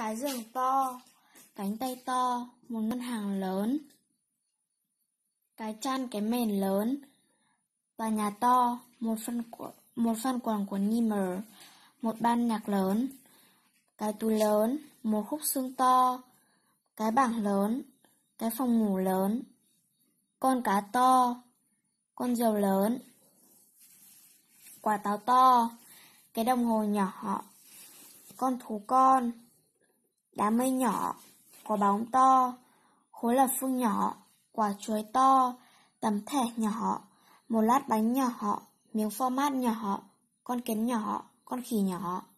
cái giường to, cánh tay to, một ngân hàng lớn. Cái chăn cái mền lớn, tòa nhà to, một phần của một phần quần của Nimer, một ban nhạc lớn, cái túi lớn, một khúc xương to, cái bảng lớn, cái phòng ngủ lớn, con cá to, con diều lớn, quả táo to, cái đồng hồ nhỏ, họ, con thú con, đám mây nhỏ, quả bóng to, khối lập phương nhỏ, quả chuối to, tấm thẻ nhỏ, một lát bánh nhỏ, miếng format nhỏ, con kiến nhỏ, con khỉ nhỏ.